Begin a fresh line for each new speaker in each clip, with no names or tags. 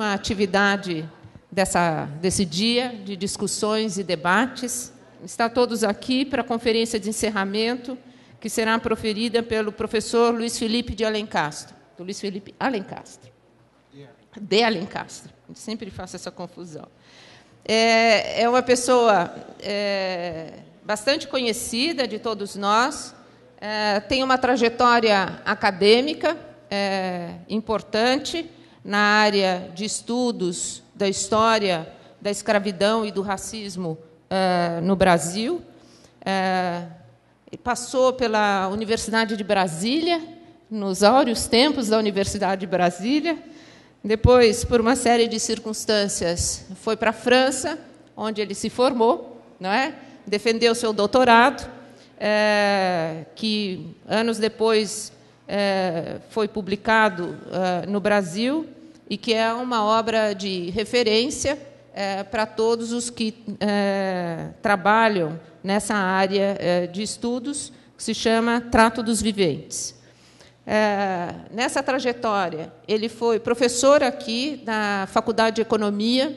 última atividade dessa, desse dia de discussões e debates. Está todos aqui para a conferência de encerramento, que será proferida pelo professor Luiz Felipe de Alencastro. Do Luiz Felipe Alencastro. De Alencastro. Eu sempre faço essa confusão. É, é uma pessoa é, bastante conhecida de todos nós, é, tem uma trajetória acadêmica é, importante na área de estudos da história da escravidão e do racismo uh, no Brasil. Uh, passou pela Universidade de Brasília, nos áureos tempos da Universidade de Brasília. Depois, por uma série de circunstâncias, foi para a França, onde ele se formou, não é? defendeu seu doutorado, eh, que anos depois é, foi publicado é, no Brasil e que é uma obra de referência é, para todos os que trabalham nessa área de estudos, que se chama Trato dos Viventes. nessa trajetória, ele foi professor aqui na Faculdade de Economia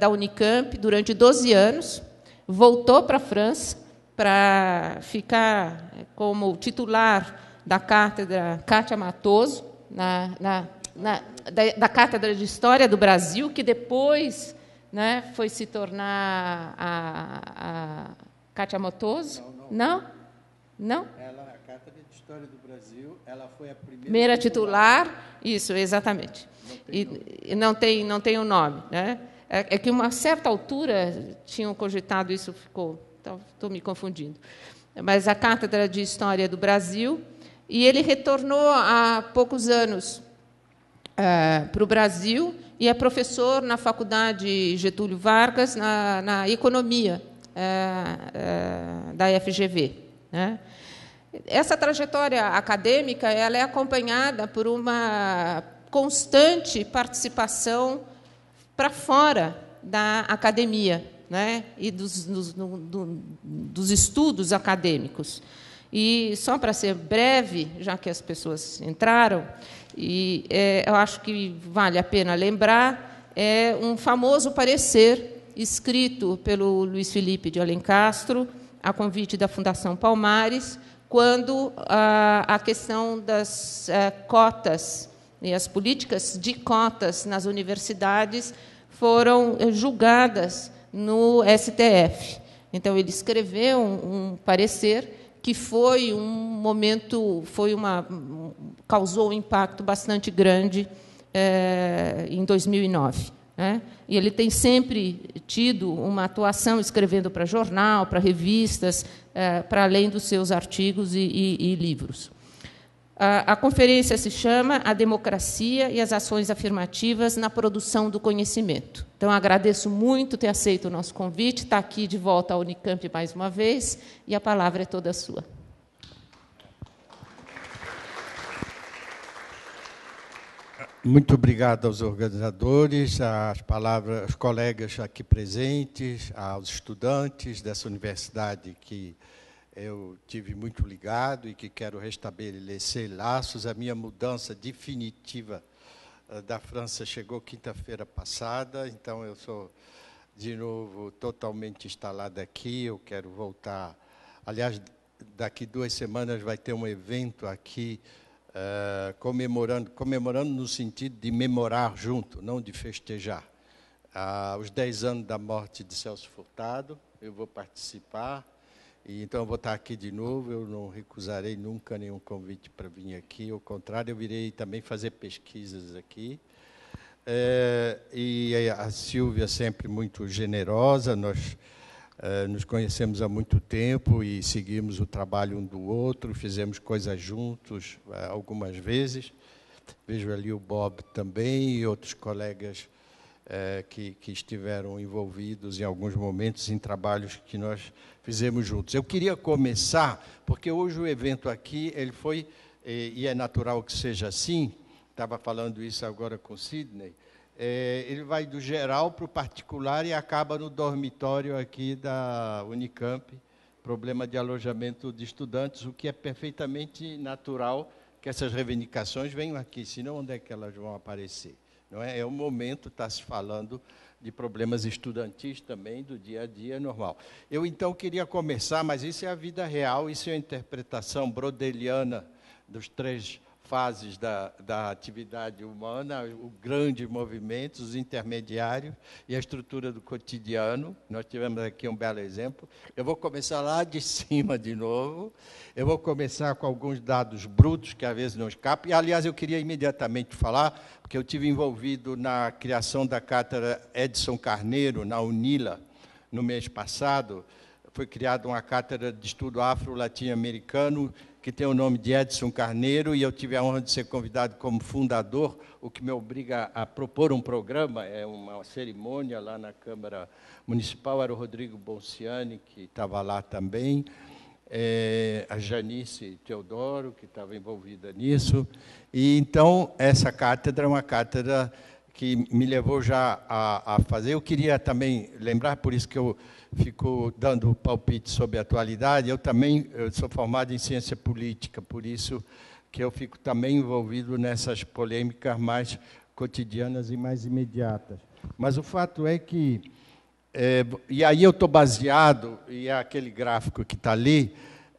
da Unicamp durante 12 anos, voltou para a França para ficar como titular da cátedra Cátia Matoso, na, na, na, da, da Cátedra de História do Brasil, que depois né, foi se tornar a, a Cátia Matoso. Não? Não? não?
Ela, a Cátedra de História do Brasil, ela foi a primeira... Primeira titular, titular
isso, exatamente. Não tem, e, não tem, não tem o nome. Né? É, é que, uma certa altura, tinham cogitado isso, ficou... Estou me confundindo. Mas a Cátedra de História do Brasil e ele retornou há poucos anos eh, para o Brasil e é professor na Faculdade Getúlio Vargas, na, na Economia eh, eh, da FGV. Né? Essa trajetória acadêmica ela é acompanhada por uma constante participação para fora da academia né? e dos, dos, do, do, dos estudos acadêmicos. E só para ser breve, já que as pessoas entraram, e é, eu acho que vale a pena lembrar é um famoso parecer escrito pelo Luiz Felipe de Alencastro, a convite da Fundação Palmares, quando a, a questão das a, é, cotas e as políticas de cotas nas universidades foram é, julgadas no STF. Então, ele escreveu um, um parecer que foi um momento, foi uma, causou um impacto bastante grande é, em 2009. Né? E ele tem sempre tido uma atuação escrevendo para jornal, para revistas, é, para além dos seus artigos e, e, e livros. A conferência se chama A Democracia e as Ações Afirmativas na Produção do Conhecimento. Então, agradeço muito ter aceito o nosso convite, está aqui de volta à Unicamp mais uma vez, e a palavra é toda sua.
Muito obrigado aos organizadores, às palavras, aos colegas aqui presentes, aos estudantes dessa universidade que eu tive muito ligado e que quero restabelecer laços. A minha mudança definitiva eh, da França chegou quinta-feira passada, então eu sou de novo totalmente instalado aqui. Eu quero voltar. Aliás, daqui duas semanas vai ter um evento aqui uh, comemorando comemorando no sentido de memorar junto, não de festejar. Uh, os 10 anos da morte de Celso Furtado, eu vou participar e, então, eu vou estar aqui de novo, eu não recusarei nunca nenhum convite para vir aqui, ao contrário, eu virei também fazer pesquisas aqui. É, e a Silvia é sempre muito generosa, nós é, nos conhecemos há muito tempo e seguimos o trabalho um do outro, fizemos coisas juntos eh, algumas vezes. Vejo ali o Bob também e outros colegas é, que, que, estiveram envolvidos em alguns momentos em trabalhos que nós fizemos juntos. Eu queria começar, porque hoje o evento aqui ele foi, e, é natural que seja assim, estava falando isso agora com o Sidney, é, ele vai do geral para o particular e acaba no dormitório aqui da Unicamp, problema de alojamento de estudantes, o que é perfeitamente natural que essas reivindicações venham aqui, senão onde é que elas vão aparecer? Não é? é o momento, está se falando de problemas estudantis também, do dia a dia normal. Eu então queria começar, mas isso é a vida real, isso é a interpretação brodeliana dos três fases da, da atividade humana, o grande movimento, os intermediários e a estrutura do cotidiano. Nós tivemos aqui um belo exemplo. Eu vou começar lá de cima de novo. Eu vou começar com alguns dados brutos que às vezes não escapam. E, aliás, eu queria imediatamente falar, porque eu tive envolvido na criação da cátedra Edson Carneiro, na UNILA, no mês passado. Foi criada uma cátedra de estudo afro-latino-americano que tem o nome de Edson Carneiro, e eu tive a honra de ser convidado como fundador, o que me obriga a propor um programa, é uma cerimônia lá na Câmara Municipal, era o Rodrigo Bonciani, que estava lá também, é, a Janice Teodoro, que estava envolvida nisso, e então essa cátedra é uma cátedra que me levou já a, a fazer. Eu queria também lembrar, por isso que eu ficou dando palpite sobre a atualidade. Eu também eu sou formado em ciência política, por isso que eu fico também envolvido nessas polêmicas mais cotidianas e mais imediatas. Mas o fato é que, é, e aí eu estou baseado, e é aquele gráfico que está ali,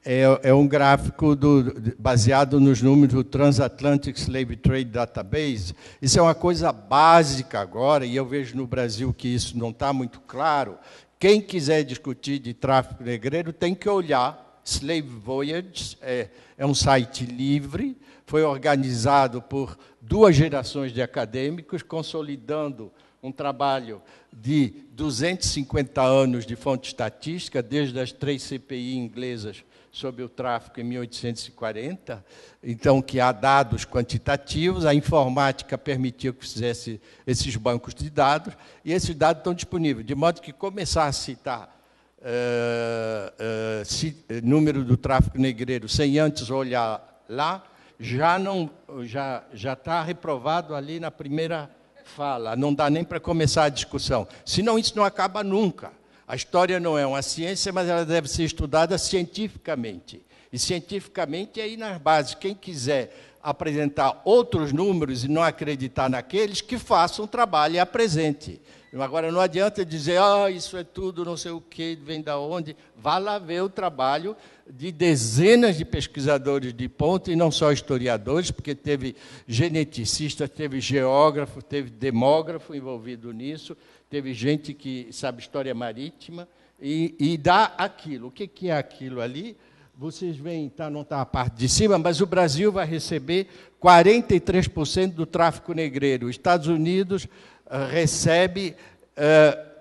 é, é, um gráfico do, baseado nos números do Transatlantic Slave Trade Database. Isso é uma coisa básica agora, e eu vejo no Brasil que isso não está muito claro, quem quiser discutir de tráfico negreiro tem que olhar. Slave Voyage é, é um site livre, foi organizado por duas gerações de acadêmicos, consolidando um trabalho de 250 anos de fonte estatística, desde as três CPI inglesas sobre o tráfico em 1840, então que há dados quantitativos, a informática permitia que fizesse esses bancos de dados, e esses dados estão disponíveis, de modo que começar a citar uh, uh, número do tráfico negreiro sem antes olhar lá, já não já já está reprovado ali na primeira fala, não dá nem para começar a discussão. Senão isso não acaba nunca. A história não é uma ciência, mas ela deve ser estudada cientificamente. E cientificamente é aí nas bases. Quem quiser apresentar outros números e não acreditar naqueles, que faça um trabalho e apresente. Agora, não adianta dizer, ah, oh, isso é tudo, não sei o que, vem da onde. Vá lá ver o trabalho de dezenas de pesquisadores de ponta, e não só historiadores, porque teve geneticista, teve geógrafo, teve demógrafo envolvido nisso, teve gente que sabe história marítima, e, e dá aquilo. O que é aquilo ali? Vocês veem, tá, não está a parte de cima, mas o Brasil vai receber 43% do tráfico negreiro. Os Estados Unidos ah, recebe uh, ah,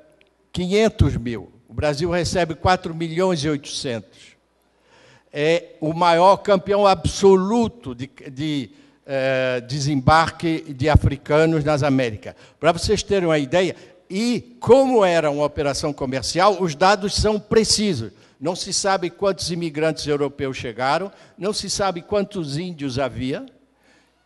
500 mil. O Brasil recebe 4 milhões e 800. É o maior campeão absoluto de, de uh, desembarque de africanos nas Américas. Para vocês terem uma ideia, e como era uma operação comercial, os dados são precisos. Não se sabe quantos imigrantes europeus chegaram, não se sabe quantos índios havia,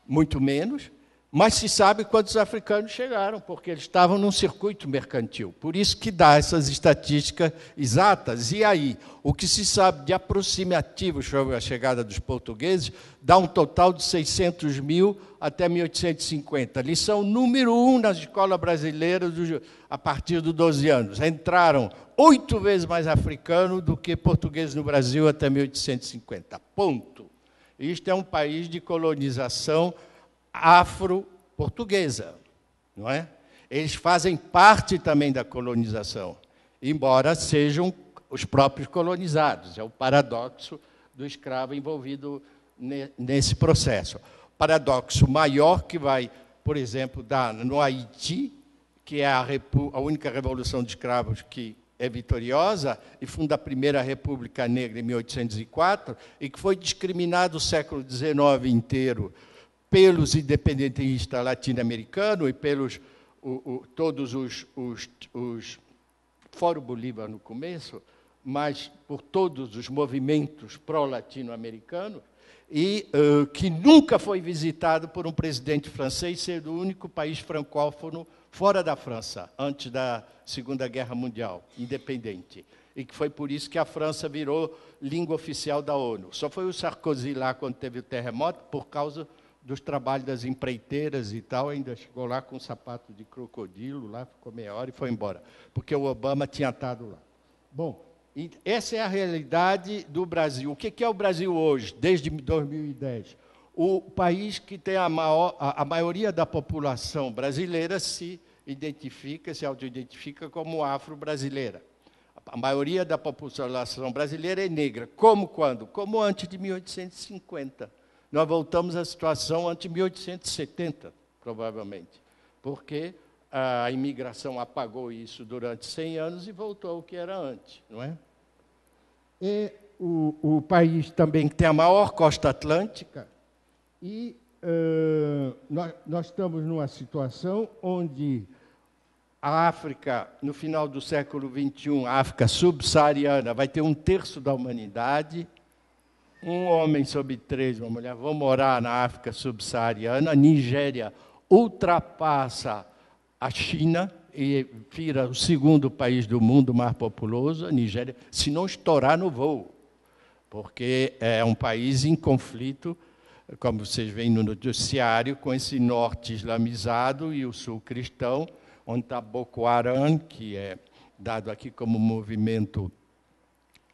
muito menos. Mas se sabe quantos africanos chegaram, porque eles estavam num circuito mercantil. Por isso que dá essas estatísticas exatas. E aí, o que se sabe de aproximativo sobre a chegada dos portugueses dá um total de 600 mil até 1850. Lição número um na escola brasileira do, a partir dos 12 anos. Entraram oito vezes mais africanos do que portugueses no Brasil até 1850. Ponto. Isto é um país de colonização afro-portuguesa, não é? Eles fazem parte também da colonização, embora sejam os próprios colonizados. É o paradoxo do escravo envolvido nesse processo. Paradoxo maior que vai, por exemplo, dar no Haiti, que é a, a única revolução de escravos que é vitoriosa e funda a primeira República Negra em 1804 e que foi discriminado o século XIX inteiro pelos independentistas latino-americanos e pelos o, o, todos os, os, os Fórum Bolívar no começo, mas por todos os movimentos pró-latino-americanos, e uh, que nunca foi visitado por um presidente francês, sendo o único país francófono fora da França, antes da Segunda Guerra Mundial, independente. E que foi por isso que a França virou língua oficial da ONU. Só foi o Sarkozy lá quando teve o terremoto, por causa dos trabalhos das empreiteiras e tal, ainda chegou lá com um sapato de crocodilo, lá ficou meia hora e foi embora, porque o Obama tinha estado lá. Bom, essa é a realidade do Brasil. O que é o Brasil hoje, desde 2010? O país que tem a, maior, a, a maioria da população brasileira se identifica, se autoidentifica como afro-brasileira. A maioria da população brasileira é negra. Como quando? Como antes de 1850 nós voltamos à situação ante 1870, provavelmente, porque a imigração apagou isso durante 100 anos e voltou ao que era antes, não é? É o, o país também que tem a maior costa atlântica e uh, nós, nós estamos numa situação onde a África, no final do século XXI, a África subsaariana vai ter um terço da humanidade, um homem sobre três, uma mulher, vão morar na África subsaariana, a Nigéria ultrapassa a China e vira o segundo país do mundo mais populoso, a Nigéria, se não estourar no voo, porque é um país em conflito, como vocês veem no noticiário, com esse norte islamizado e o sul cristão, onde está Boko Haram, que é dado aqui como movimento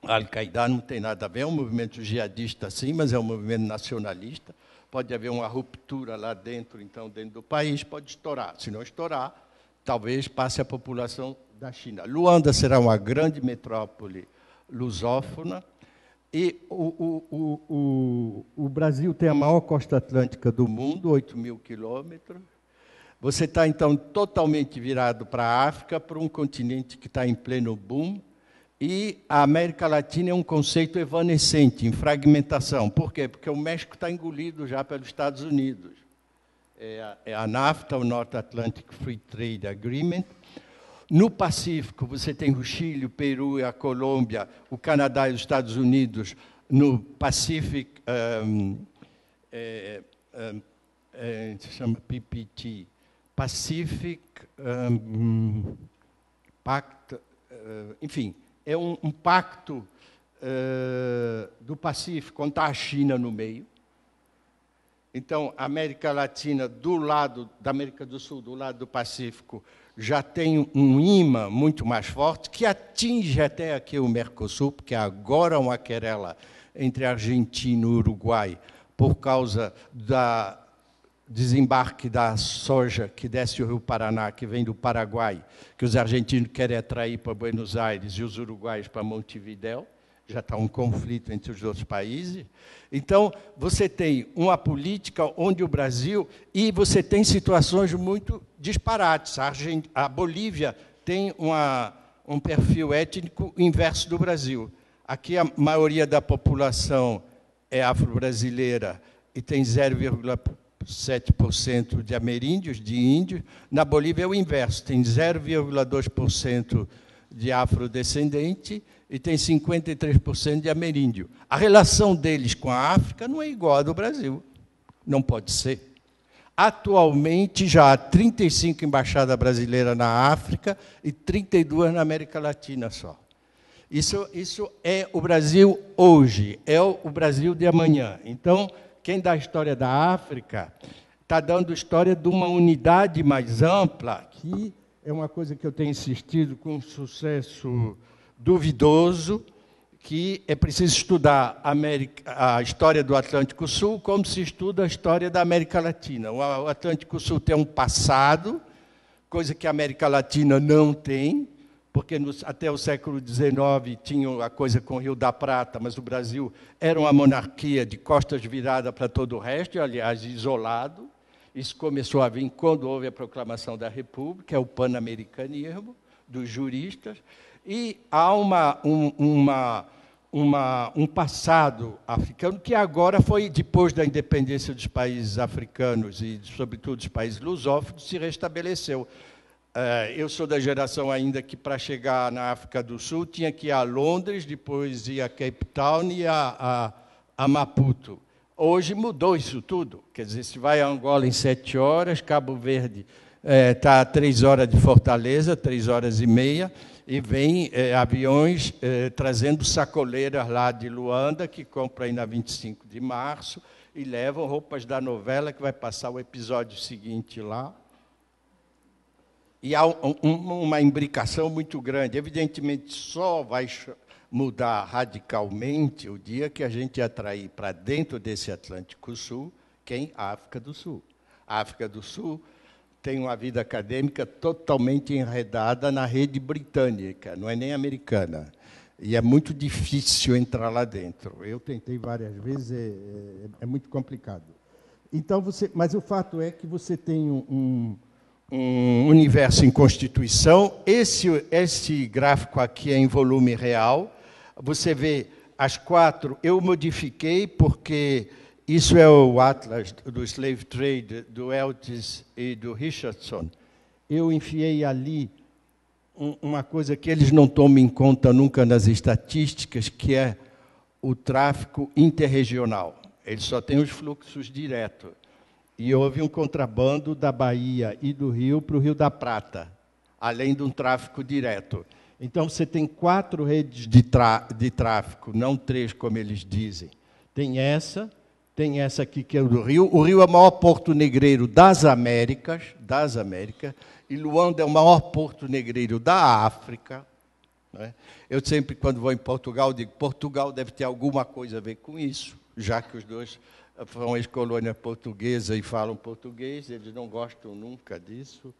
Al-Qaeda não tem nada a ver, é um movimento jihadista, sim, mas é um movimento nacionalista. Pode haver uma ruptura lá dentro, então, dentro do país, pode estourar. Se não estourar, talvez passe a população da China. Luanda será uma grande metrópole lusófona, e o, o, o, o, Brasil tem a maior costa atlântica do mundo, 8 mil quilômetros. Você está, então, totalmente virado para a África, para um continente que está em pleno boom, e a América Latina é um conceito evanescente, em fragmentação. Por quê? Porque o México está engolido já pelos Estados Unidos. É a, é a NAFTA, o North Atlantic Free Trade Agreement. No Pacífico, você tem o Chile, o Peru e a Colômbia, o Canadá e os Estados Unidos. No Pacific, um, é, é, se chama PPT, Pacific um, Pact, enfim, é um, um pacto uh, do Pacífico, onde está a China no meio. Então, a América Latina, do lado da América do Sul, do lado do Pacífico, já tem um imã muito mais forte, que atinge até aqui o Mercosul, porque agora é uma querela entre Argentina e Uruguai, por causa da desembarque da soja que desce o rio Paraná, que vem do Paraguai, que os argentinos querem atrair para Buenos Aires e os uruguaios para Montevidéu, já está um conflito entre os dois países. Então, você tem uma política onde o Brasil. E você tem situações muito disparates. A, Argent... a Bolívia tem uma, um perfil étnico inverso do Brasil. Aqui, a maioria da população é afro-brasileira e tem 0, 7% de ameríndios, de índios. Na Bolívia é o inverso, tem 0,2% de afrodescendente e tem 53% de ameríndio. A relação deles com a África não é igual à do Brasil. Não pode ser. Atualmente já há 35 embaixadas brasileiras na África e 32 na América Latina só. Isso, isso é o Brasil hoje, é o Brasil de amanhã. Então, quem dá história da África está dando história de uma unidade mais ampla, que é uma coisa que eu tenho insistido com um sucesso duvidoso, que é preciso estudar a, América, a, história do Atlântico Sul como se estuda a história da América Latina. O Atlântico Sul tem um passado, coisa que a América Latina não tem, porque até o século XIX tinham a coisa com o Rio da Prata, mas o Brasil era uma monarquia de costas viradas para todo o resto, aliás, isolado. Isso começou a vir quando houve a proclamação da República, é o pan-americanismo dos juristas, e há uma, um, uma, uma, um passado africano que agora foi, depois da independência dos países africanos e, sobretudo, dos países lusófonos, se restabeleceu. Eh, eu sou da geração ainda que, para chegar na África do Sul, tinha que ir a Londres, depois ir a Cape Town e a, a, a Maputo. Hoje mudou isso tudo. Quer dizer, se vai a Angola em sete horas, Cabo Verde está eh, é, a três horas de Fortaleza, três horas e meia, e vem é, aviões é, trazendo sacoleiras lá de Luanda, que compra aí na 25 de março, e levam roupas da novela que vai passar o episódio seguinte lá. E há um, um, uma imbricação muito grande. Evidentemente, só vai mudar radicalmente o dia que a gente atrair para dentro desse Atlântico Sul quem? A África do Sul. A África do Sul tem uma vida acadêmica totalmente enredada na rede britânica, não é nem americana. E é muito difícil entrar lá dentro. Eu tentei várias vezes, é, é, é muito complicado. Então você, mas o fato é que você tem um, um universo em constituição. Esse, esse gráfico aqui é em volume real. Você vê as quatro, eu modifiquei porque isso é o atlas do slave trade do Eltis e do Richardson. Eu enfiei ali uma coisa que eles não tomam em conta nunca nas estatísticas, que é o tráfico interregional. Ele só tem os fluxos diretos e houve um contrabando da Bahia e do Rio para o Rio da Prata, além de um tráfico direto. Então você tem quatro redes de, de tráfico, não três, como eles dizem. Tem essa, tem essa aqui que é do Rio. O Rio é o maior porto negreiro das Américas, das Américas, e Luanda é o maior porto negreiro da África. Né? Eu sempre, quando vou em Portugal, digo: Portugal deve ter alguma coisa a ver com isso, já que os dois foram ex-colônia portuguesa e falam português, eles não gostam nunca disso,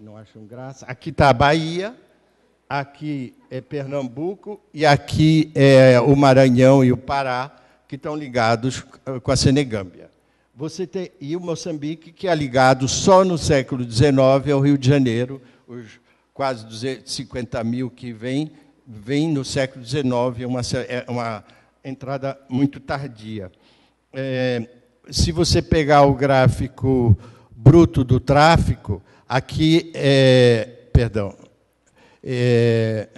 não acham graça. Aqui está a Bahia, aqui é Pernambuco e aqui é o Maranhão e o Pará, que estão ligados eh, com a Senegâmbia. Você tem, e o Moçambique, que é ligado só no século XIX ao Rio de Janeiro, os quase 250 mil que vêm, vêm no século XIX, é uma, é uma entrada muito tardia é, se você pegar o gráfico bruto do tráfico, aqui é. Perdão. É,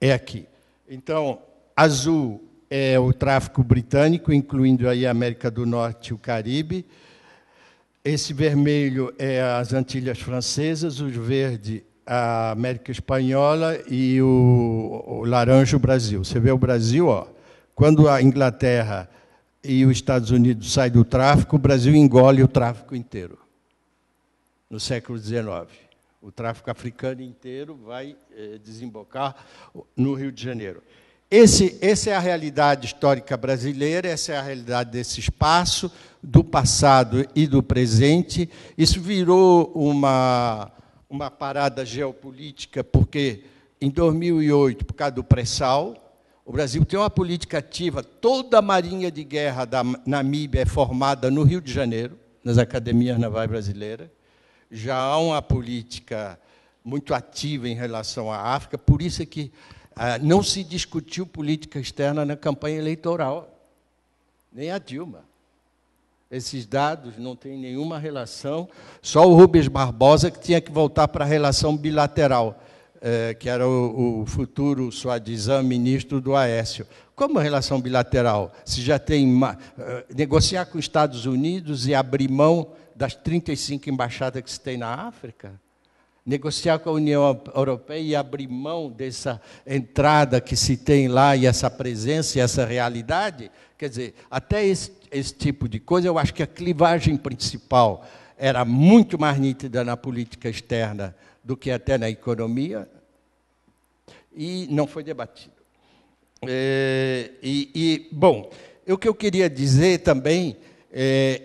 é aqui. Então, azul é o tráfico britânico, incluindo aí a América do Norte e o Caribe. Esse vermelho é as Antilhas Francesas, o verde a América Espanhola e o, o laranja o Brasil. Você vê o Brasil, ó, quando a Inglaterra e os Estados Unidos saem do tráfico, o Brasil engole o tráfico inteiro. No século XIX, o tráfico africano inteiro vai eh, desembocar no Rio de Janeiro. Esse, essa é a realidade histórica brasileira, essa é a realidade desse espaço, do passado e do presente. Isso virou uma, uma parada geopolítica, porque em 2008, por causa do pré-sal, o Brasil tem uma política ativa. Toda a marinha de guerra da Namíbia é formada no Rio de Janeiro, nas academias navais brasileiras. Já há uma política muito ativa em relação à África, por isso é que ah, não se discutiu política externa na campanha eleitoral, nem a Dilma. Esses dados não têm nenhuma relação, só o Rubens Barbosa que tinha que voltar para a relação bilateral. Eh, que era o, o futuro Suadizan, ministro do Aécio. Como a relação bilateral? Se já tem. Uma, eh, negociar com os Estados Unidos e abrir mão das 35 embaixadas que se tem na África? negociar com a União Europeia e abrir mão dessa entrada que se tem lá e essa presença e essa realidade? Quer dizer, até esse, esse, tipo de coisa, eu acho que a clivagem principal era muito mais nítida na política externa do que até na economia, e não foi debatido. É, e, e, bom, o que eu queria dizer também, é,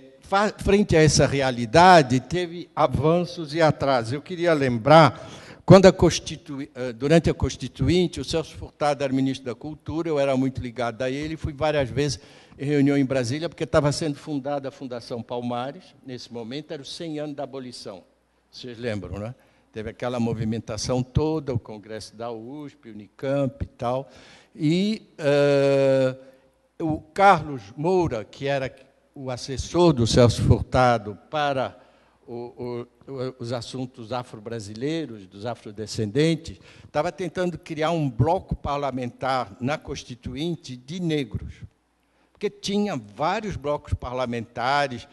frente a essa realidade, teve avanços e atrasos. Eu queria lembrar, quando a Constitui... Eh, durante a Constituinte, o Celso Furtado era ministro da Cultura, eu era muito ligado a ele, fui várias vezes em reunião em Brasília, porque estava sendo fundada a Fundação Palmares, nesse momento, era o 100 anos da abolição. Vocês lembram, é? teve aquela movimentação toda, o congresso da USP, Unicamp e tal. E uh, o Carlos Moura, que era o assessor do Celso Furtado para o, o, os assuntos afro-brasileiros, dos afrodescendentes, estava tentando criar um bloco parlamentar na Constituinte de negros. Porque tinha vários blocos parlamentares,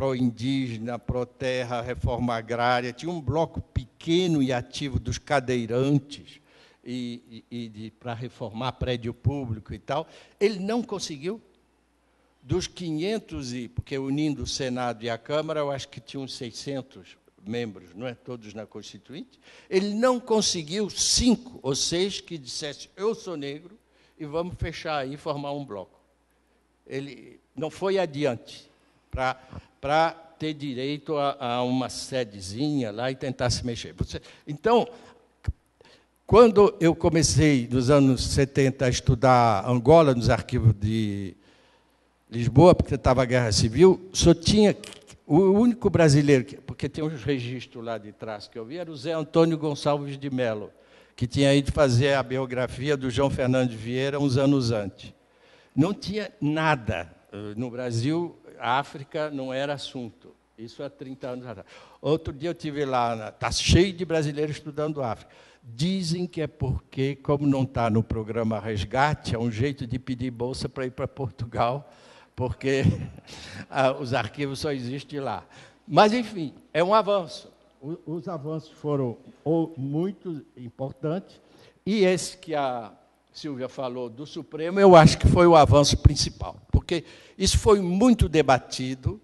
pró-indígena, pró-terra, reforma agrária, tinha um bloco pequeno e ativo dos cadeirantes e, e, e para reformar prédio público e tal. Ele não conseguiu. Dos 500 e, porque unindo o Senado e a Câmara, eu acho que tinha uns 600 membros, não é? Todos na Constituinte. Ele não conseguiu cinco ou seis que dissesse eu sou negro e vamos fechar aí e formar um bloco. Ele não foi adiante para para ter direito a, a, uma sedezinha lá e tentar se mexer. Então, quando eu comecei, nos anos 70, a estudar Angola nos arquivos de Lisboa, porque estava a Guerra Civil, só tinha o único brasileiro, porque tem uns registros lá de trás que eu vi, era o Zé Antônio Gonçalves de Melo, que tinha ido fazer a biografia do João Fernando Vieira uns anos antes. Não tinha nada eh, no Brasil África não era assunto. Isso há 30 anos atrás. Outro dia eu tive lá, está cheio de brasileiros estudando África. Dizem que é porque, como não está no programa Resgate, é um jeito de pedir bolsa para ir para Portugal, porque os arquivos só existem lá. Mas, enfim, é um avanço. os avanços foram muito importantes, e esse que a Silvia falou do Supremo, eu acho que foi o avanço principal, porque isso foi muito debatido.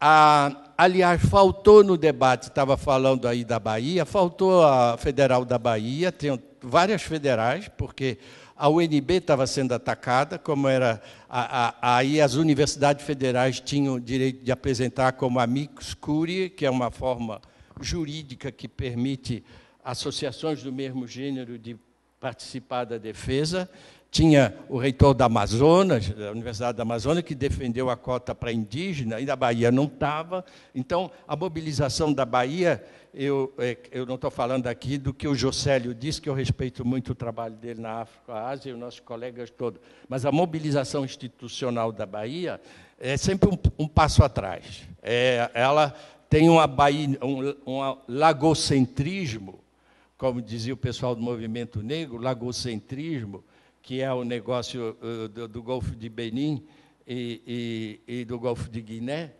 Ah, aliás, faltou no debate, estava falando aí da Bahia, faltou a Federal da Bahia, tem várias federais, porque a UNB estava sendo atacada, como era a, a, aí as universidades federais tinham o direito de apresentar como amicus curiae, que é uma forma jurídica que permite associações do mesmo gênero de participar da defesa. Tinha o reitor da Amazonas, da Universidade da Amazônia, que defendeu a cota para indígena, e da Bahia não estava. Então, a mobilização da Bahia, eu, é, eu não estou falando aqui do que o Jocélio disse, que eu respeito muito o trabalho dele na África, Ásia e os nossos colegas todos, mas a mobilização institucional da Bahia é sempre um, um passo atrás. É, ela tem uma Bahia, um, um lagocentrismo como dizia o pessoal do movimento negro, lagocentrismo, que é o negócio eh, do, do, Golfo de Benin e, e, e, do Golfo de Guiné,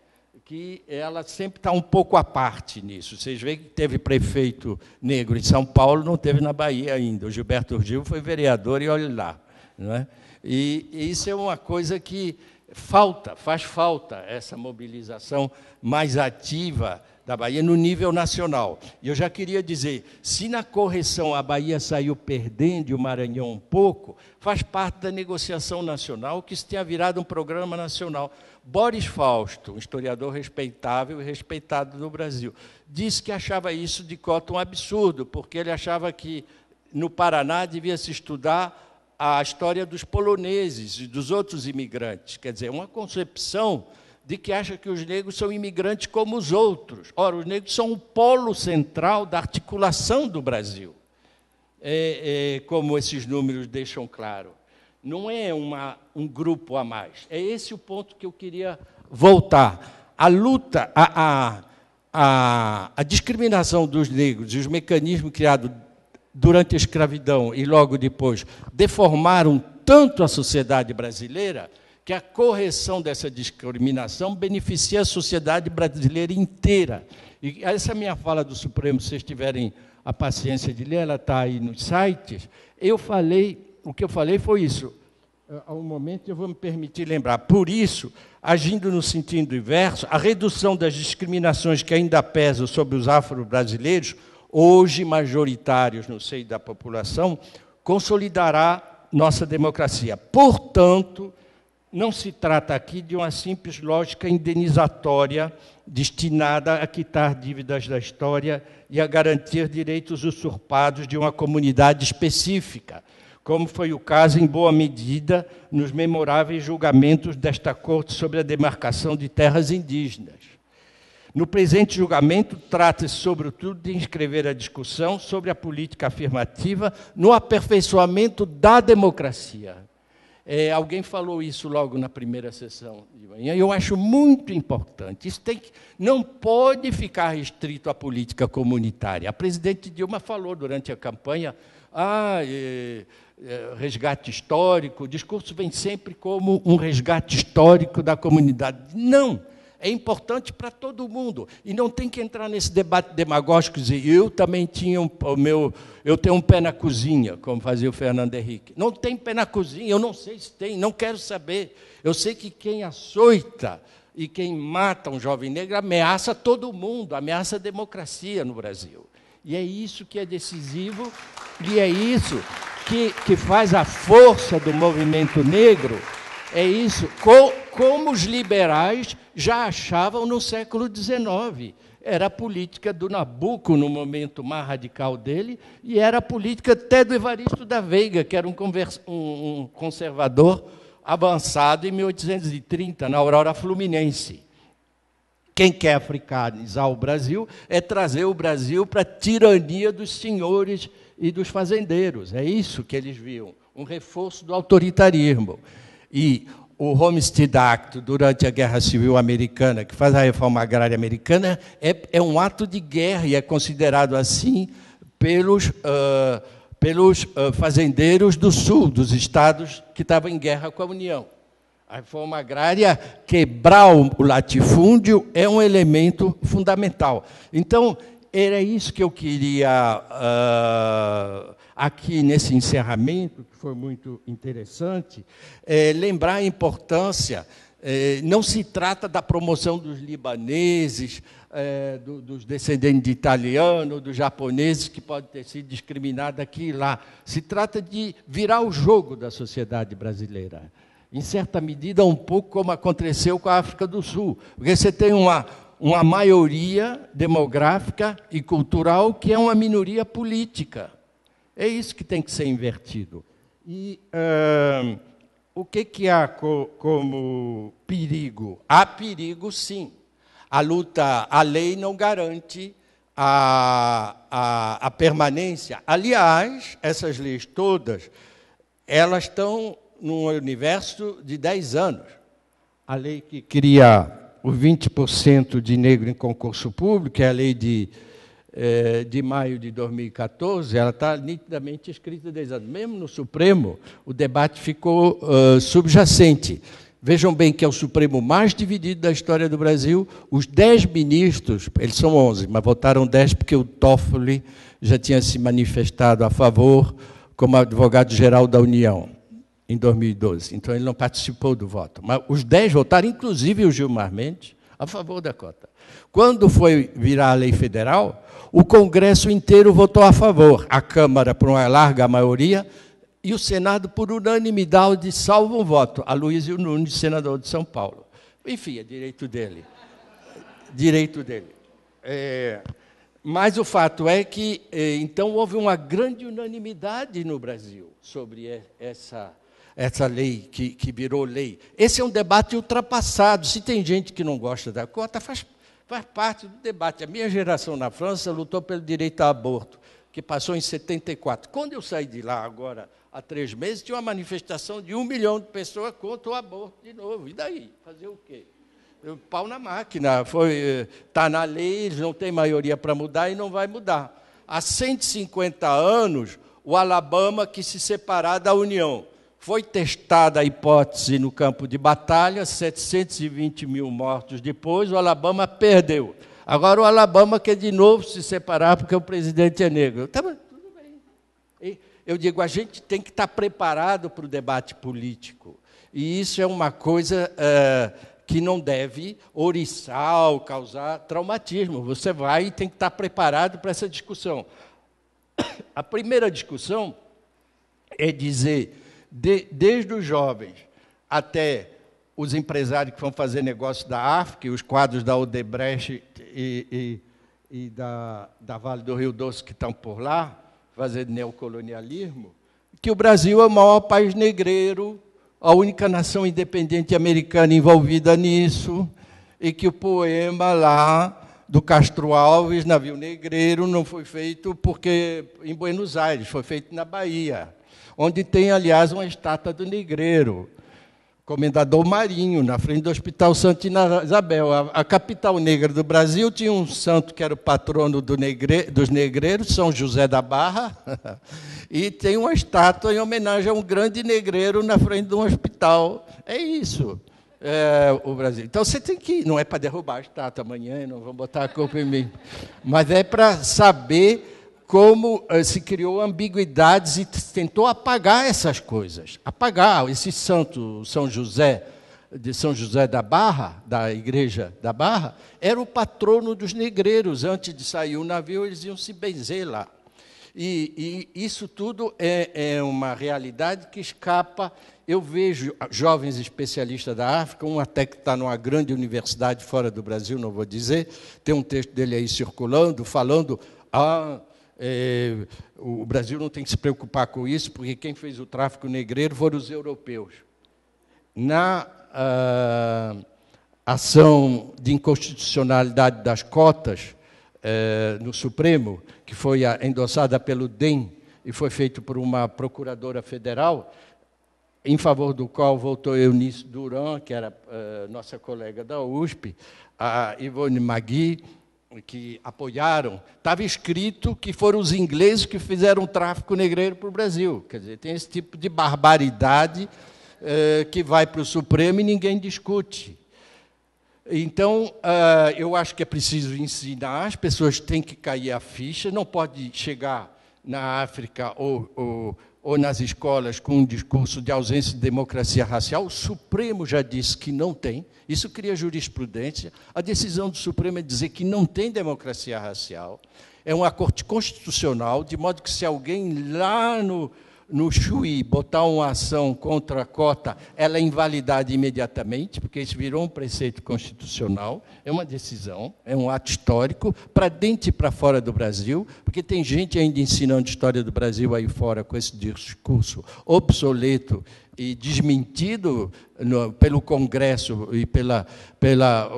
que ela sempre está um pouco à parte nisso. Vocês veem que teve prefeito negro em São Paulo, não teve na Bahia ainda. O Gilberto Gil foi vereador e olhe lá. Não é? e, e isso é uma coisa que falta, faz falta essa mobilização mais ativa da Bahia no nível nacional. E eu já queria dizer, se na correção a Bahia saiu perdendo e o Maranhão um pouco, faz parte da negociação nacional que se tenha virado um programa nacional. Boris Fausto, um historiador respeitável e respeitado do Brasil, disse que achava isso de cota um absurdo, porque ele achava que no Paraná devia se estudar a história dos poloneses e dos outros imigrantes. Quer dizer, uma concepção de que acha que os negros são imigrantes como os outros. Ora, os negros são o polo central da articulação do Brasil, é, é, como esses números deixam claro. Não é uma, um grupo a mais. É esse o ponto que eu queria voltar. A luta, a, a, a, a discriminação dos negros e os mecanismos criados durante a escravidão e logo depois deformaram tanto a sociedade brasileira que a correção dessa discriminação beneficia a sociedade brasileira inteira. E essa é minha fala do Supremo, se vocês tiverem a paciência de ler, ela está aí nos sites. Eu falei, o que eu falei foi isso. Há um momento eu vou me permitir lembrar. Por isso, agindo no sentido inverso, a redução das discriminações que ainda pesam sobre os afro-brasileiros, hoje majoritários no seio da população, consolidará nossa democracia. Portanto, não se trata aqui de uma simples lógica indenizatória destinada a quitar dívidas da história e a garantir direitos usurpados de uma comunidade específica, como foi o caso, em boa medida, nos memoráveis julgamentos desta Corte sobre a demarcação de terras indígenas. No presente julgamento, trata-se, sobretudo, de inscrever a discussão sobre a política afirmativa no aperfeiçoamento da democracia é, alguém falou isso logo na primeira sessão de manhã, e eu acho muito importante. Isso tem que, não pode ficar restrito à política comunitária. A presidente Dilma falou durante a campanha, ah, é, é, resgate histórico, o discurso vem sempre como um resgate histórico da comunidade. Não! é importante para todo mundo. E não tem que entrar nesse debate demagógico e dizer, eu também tinha um, o meu, eu tenho um pé na cozinha, como fazia o Fernando Henrique. Não tem pé na cozinha, eu não sei se tem, não quero saber. Eu sei que quem açoita e quem mata um jovem negro ameaça todo mundo, ameaça a democracia no Brasil. E é isso que é decisivo, e é isso que, que faz a força do movimento negro é isso. Co como os liberais já achavam no século XIX. Era a política do Nabuco, no momento mais radical dele, e era a política até do Evaristo da Veiga, que era um, um, um conservador avançado em 1830, na Aurora Fluminense. Quem quer africanizar o Brasil é trazer o Brasil para a tirania dos senhores e dos fazendeiros. É isso que eles viam, um reforço do autoritarismo e o Homestead Act durante a Guerra Civil Americana, que faz a reforma agrária americana, é, é um ato de guerra e é considerado assim pelos, uh, pelos uh, fazendeiros do sul, dos estados que estavam em guerra com a União. A reforma agrária, quebrar o latifúndio é um elemento fundamental. Então, era isso que eu queria uh, aqui nesse encerramento, que foi muito interessante, é, lembrar a importância. É, não se trata da promoção dos libaneses, é, do, dos descendentes de italiano, dos japoneses, que podem ter sido discriminados aqui e lá. Se trata de virar o jogo da sociedade brasileira. Em certa medida, um pouco como aconteceu com a África do Sul. Porque você tem uma, uma maioria demográfica e cultural que é uma minoria política. É isso que tem que ser invertido. E o que, que há co como perigo? Há perigo, sim. A luta, a lei não garante a, a, a permanência. Aliás, essas leis todas, elas estão num universo de 10 anos. A lei que cria o 20% de negro em concurso público, é a lei de é, de maio de 2014, ela está nitidamente escrita desde mesmo no Supremo, o debate ficou uh, subjacente. Vejam bem que é o Supremo mais dividido da história do Brasil. Os dez ministros, eles são onze, mas votaram dez porque o Toffoli já tinha se manifestado a favor como advogado-geral da União em 2012. Então ele não participou do voto. Mas os dez votaram, inclusive o Gilmar Mendes, a favor da cota. Quando foi virar a lei federal, o Congresso inteiro votou a favor, a Câmara, por uma larga maioria, e o Senado, por unanimidade, salvo um voto, a Luísio Nunes, senador de São Paulo. Enfim, é direito dele. Direito dele. É, mas o fato é que, é, então, houve uma grande unanimidade no Brasil sobre essa, essa lei que, que virou lei. Esse é um debate ultrapassado. Se tem gente que não gosta da cota, faz parte faz parte do debate. A minha geração na França lutou pelo direito ao aborto, que passou em 74. Quando eu saí de lá, agora, há três meses, tinha uma manifestação de um milhão de pessoas contra o aborto de novo. E daí? Fazer o quê? Eu, pau na máquina. Está eh, na lei, eles não têm maioria para mudar e não vai mudar. Há 150 anos, o Alabama quis se separar da União. Foi testada a hipótese no campo de batalha, 720 mil mortos depois, o Alabama perdeu. Agora o Alabama quer de novo se separar porque o presidente é negro. Tá, tudo bem. Eu digo, a gente tem que estar tá preparado para o debate político. E isso é uma coisa eh, que não deve oriçar ou causar traumatismo. Você vai e tem que estar tá preparado para essa discussão. A primeira discussão é dizer de, desde os jovens até os empresários que vão fazer negócio da África, os quadros da Odebrecht e, e, e da, da Vale do Rio Doce que estão por lá, fazendo neocolonialismo, que o Brasil é o maior país negreiro, a única nação independente americana envolvida nisso, e que o poema lá do Castro Alves, Navio Negreiro, não foi feito porque em Buenos Aires, foi feito na Bahia onde tem, aliás, uma estátua do Negreiro, comendador marinho, na frente do Hospital Santa Isabel. A, a, capital negra do Brasil tinha um santo que era o patrono do negre, dos negreiros, São José da Barra, e tem uma estátua em homenagem a um grande negreiro na frente de um hospital. É isso. É, o Brasil. Então você tem que. Não é para derrubar a estátua amanhã, não vão botar a culpa em mim. Mas é para saber como eh, se criou ambiguidades e tentou apagar essas coisas. Apagar esse santo São José de São José da Barra, da igreja da Barra, era o patrono dos negreiros. Antes de sair o navio, eles iam se benzer lá. E, e isso tudo é, é uma realidade que escapa. Eu vejo ah, jovens especialistas da África, um até que está numa grande universidade fora do Brasil, não vou dizer, tem um texto dele aí circulando, falando. Ah, é, o Brasil não tem que se preocupar com isso, porque quem fez o tráfico negreiro foram os europeus. Na ah, ação de inconstitucionalidade das cotas é, no Supremo, que foi endossada pelo DEM e foi feito por uma procuradora federal, em favor do qual votou Eunice Duran, que era é, nossa colega da USP, a Ivone Magui, que apoiaram, estava escrito que foram os ingleses que fizeram o tráfico negreiro para o Brasil. Quer dizer, tem esse tipo de barbaridade eh, que vai para o Supremo e ninguém discute. Então, eh, eu acho que é preciso ensinar, as pessoas têm que cair a ficha, não pode chegar na África ou, ou ou nas escolas com um discurso de ausência de democracia racial, o Supremo já disse que não tem, isso cria jurisprudência. A decisão do Supremo é dizer que não tem democracia racial, é uma corte constitucional, de modo que se alguém lá no, no Chuí botar uma ação contra a cota, ela é invalidada imediatamente, porque isso virou um preceito constitucional, é uma decisão, é um ato histórico, para dentro e para fora do Brasil, porque tem gente ainda ensinando história do Brasil aí fora com esse discurso obsoleto e desmentido no, pelo Congresso e pelas pela,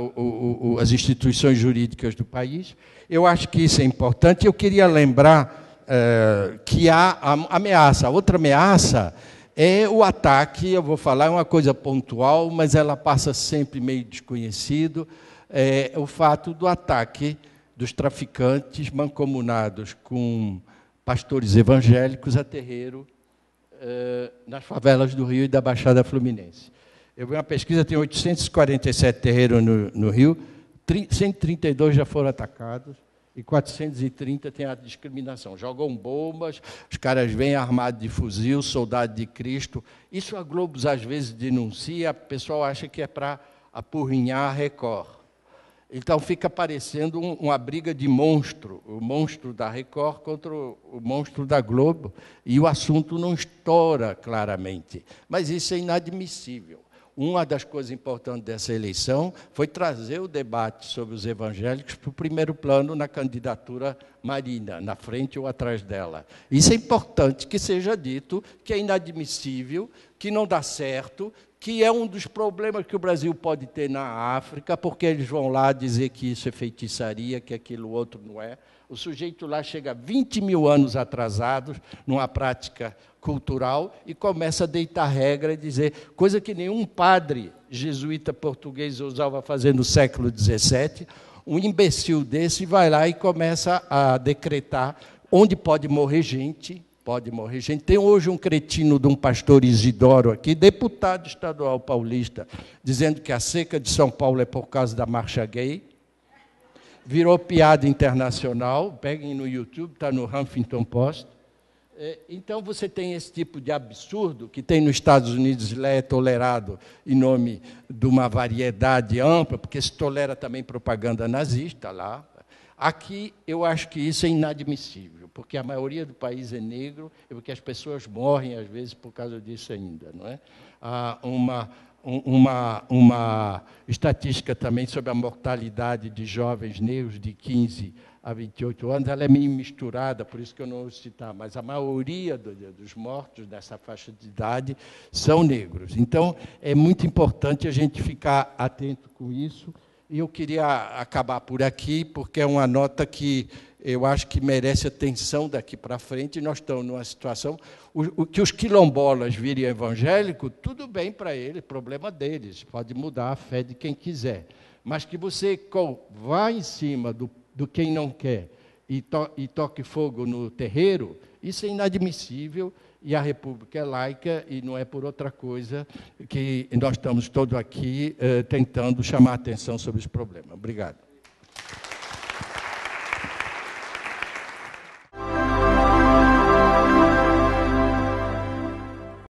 instituições jurídicas do país. Eu acho que isso é importante. Eu queria lembrar é, que há ameaça. outra ameaça é o ataque, eu vou falar, é uma coisa pontual, mas ela passa sempre meio desconhecido, é o fato do ataque dos traficantes mancomunados com pastores evangélicos a terreiro é, nas favelas do Rio e da Baixada Fluminense. Eu vi uma pesquisa, tem 847 terreiros no, no Rio, 132 já foram atacados, e 430 tem a discriminação. Jogam bombas, os caras vêm armados de fuzil, soldado de Cristo. Isso a Globo às vezes denuncia, o pessoal acha que é para apurrinhar a Record. Então fica parecendo um, uma briga de monstro, o monstro da Record contra o, o monstro da Globo, e o assunto não estoura claramente. Mas isso é inadmissível. Uma das coisas importantes dessa eleição foi trazer o debate sobre os evangélicos para o primeiro plano na candidatura Marina, na frente ou atrás dela. Isso é importante que seja dito, que é inadmissível, que não dá certo, que é um dos problemas que o Brasil pode ter na África, porque eles vão lá dizer que isso é feitiçaria, que aquilo outro não é. O sujeito lá chega 20 mil anos atrasado numa prática cultural e começa a deitar regra e dizer coisa que nenhum padre jesuíta português usava fazer no século XVII. Um imbecil desse vai lá e começa a decretar onde pode morrer gente, pode morrer gente. Tem hoje um cretino de um pastor Isidoro aqui, deputado estadual paulista, dizendo que a seca de São Paulo é por causa da marcha gay virou piada internacional. Peguem no YouTube, está no Huffington Post. É, então você tem esse tipo de absurdo que tem nos Estados Unidos lá é tolerado em nome de uma variedade ampla, porque se tolera também propaganda nazista lá. Aqui eu acho que isso é inadmissível, porque a maioria do país é negro e porque as pessoas morrem às vezes por causa disso ainda, não é? Há uma uma, uma estatística também sobre a mortalidade de jovens negros de 15 a 28 anos, ela é meio misturada, por isso que eu não vou citar, mas a maioria do, dos mortos dessa faixa de idade são negros. Então, é muito importante a gente ficar atento com isso. E eu queria acabar por aqui, porque é uma nota que eu acho que merece atenção daqui para frente. Nós estamos numa situação. O, o que os quilombolas virem evangélico, tudo bem para eles, problema deles, pode mudar a fé de quem quiser. Mas que você vá em cima do, do quem não quer e, to, e toque fogo no terreiro, isso é inadmissível e a República é laica e não é por outra coisa que nós estamos todos aqui eh, tentando chamar atenção sobre esse problema. Obrigado.